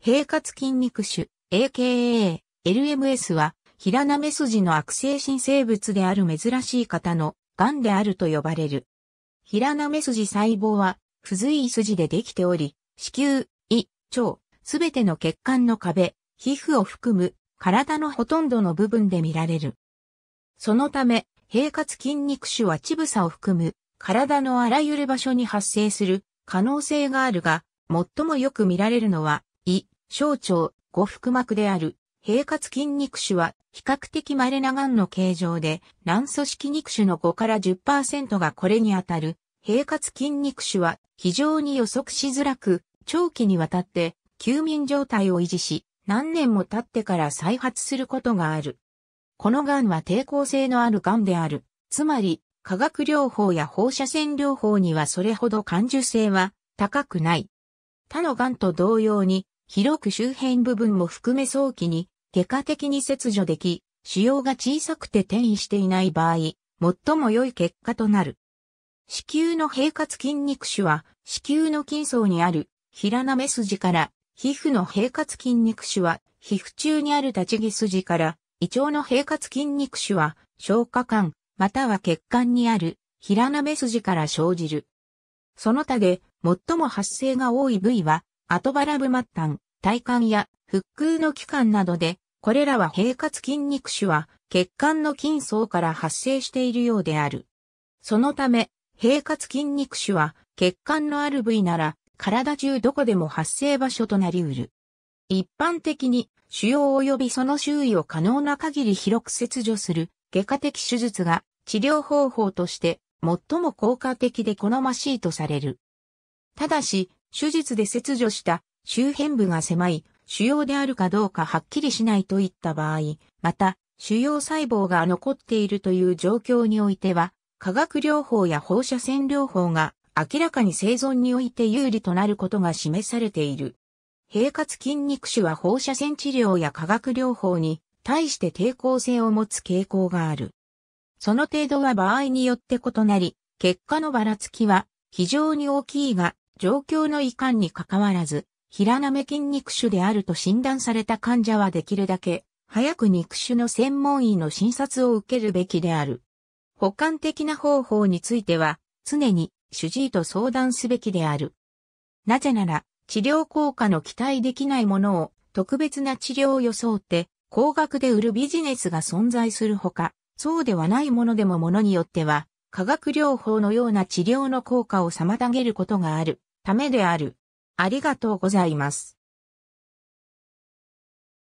平滑筋肉種 AKA、LMS は、平なめ筋の悪性新生物である珍しい方の、癌であると呼ばれる。平なめ筋細胞は、不随意筋でできており、子宮、胃、腸、すべての血管の壁、皮膚を含む、体のほとんどの部分で見られる。そのため、平滑筋肉腫は乳房を含む、体のあらゆる場所に発生する可能性があるが、最もよく見られるのは、胃、小腸、呉腹膜である、平滑筋肉腫は比較的稀な癌の形状で、卵組織肉腫の5から10%がこれにあたる、平滑筋肉腫は非常に予測しづらく、長期にわたって休眠状態を維持し、何年も経ってから再発することがある。この癌は抵抗性のある癌である。つまり、化学療法や放射線療法にはそれほど感受性は高くない。他の癌と同様に広く周辺部分も含め早期に、外科的に切除でき、腫瘍が小さくて転移していない場合、最も良い結果となる。子宮の平滑筋肉腫は、子宮の筋層にある平なめ筋から、皮膚の平滑筋肉腫は、皮膚中にある立ち毛筋から、胃腸の平滑筋肉腫は、消化管、または血管にある平なめ筋から生じる。その他で、最も発生が多い部位は、後腹部末端、体幹や腹腔の器官などで、これらは平滑筋肉腫は血管の筋層から発生しているようである。そのため、平滑筋肉腫は血管のある部位なら体中どこでも発生場所となり得る。一般的に腫瘍及びその周囲を可能な限り広く切除する外科的手術が治療方法として最も効果的で好ましいとされる。ただし、手術で切除した周辺部が狭い腫瘍であるかどうかはっきりしないといった場合、また腫瘍細胞が残っているという状況においては、化学療法や放射線療法が明らかに生存において有利となることが示されている。平滑筋肉腫は放射線治療や化学療法に対して抵抗性を持つ傾向がある。その程度は場合によって異なり、結果のばらつきは非常に大きいが、状況の遺憾に関わらず、平なめ筋肉腫であると診断された患者はできるだけ、早く肉腫の専門医の診察を受けるべきである。補完的な方法については、常に主治医と相談すべきである。なぜなら、治療効果の期待できないものを特別な治療を装って高額で売るビジネスが存在するほか、そうではないものでもものによっては、化学療法のような治療の効果を妨げることがある。ためである。ありがとうございます。